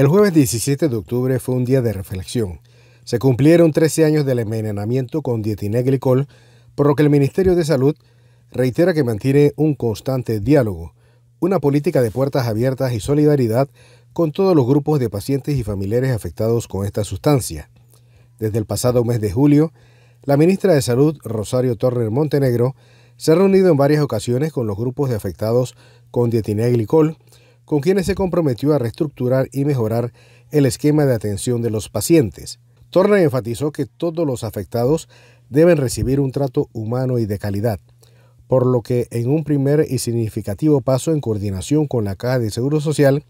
El jueves 17 de octubre fue un día de reflexión. Se cumplieron 13 años del envenenamiento con glicol, por lo que el Ministerio de Salud reitera que mantiene un constante diálogo, una política de puertas abiertas y solidaridad con todos los grupos de pacientes y familiares afectados con esta sustancia. Desde el pasado mes de julio, la ministra de Salud, Rosario Torner Montenegro, se ha reunido en varias ocasiones con los grupos de afectados con glicol, con quienes se comprometió a reestructurar y mejorar el esquema de atención de los pacientes. torre enfatizó que todos los afectados deben recibir un trato humano y de calidad, por lo que en un primer y significativo paso en coordinación con la Caja de Seguro Social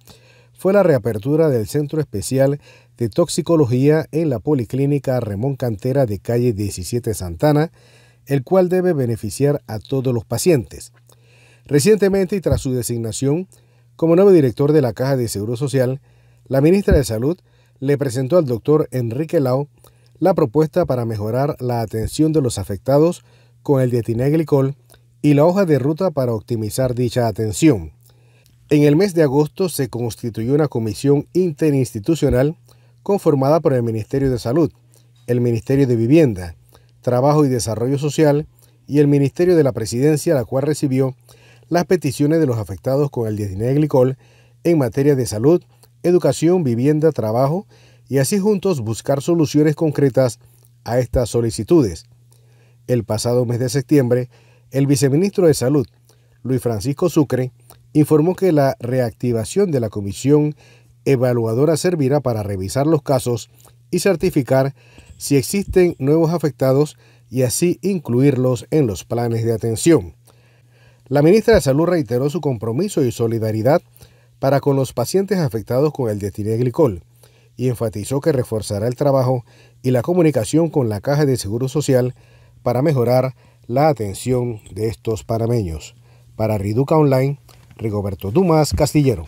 fue la reapertura del Centro Especial de Toxicología en la Policlínica Ramón Cantera de calle 17 Santana, el cual debe beneficiar a todos los pacientes. Recientemente y tras su designación, como nuevo director de la Caja de Seguro Social, la ministra de Salud le presentó al doctor Enrique Lau la propuesta para mejorar la atención de los afectados con el dietineglicol y la hoja de ruta para optimizar dicha atención. En el mes de agosto se constituyó una comisión interinstitucional conformada por el Ministerio de Salud, el Ministerio de Vivienda, Trabajo y Desarrollo Social y el Ministerio de la Presidencia, la cual recibió las peticiones de los afectados con el glicol en materia de salud, educación, vivienda, trabajo y así juntos buscar soluciones concretas a estas solicitudes. El pasado mes de septiembre, el viceministro de Salud, Luis Francisco Sucre, informó que la reactivación de la comisión evaluadora servirá para revisar los casos y certificar si existen nuevos afectados y así incluirlos en los planes de atención. La ministra de Salud reiteró su compromiso y solidaridad para con los pacientes afectados con el glicol y enfatizó que reforzará el trabajo y la comunicación con la Caja de Seguro Social para mejorar la atención de estos panameños. Para Riduca Online, Rigoberto Dumas Castillero.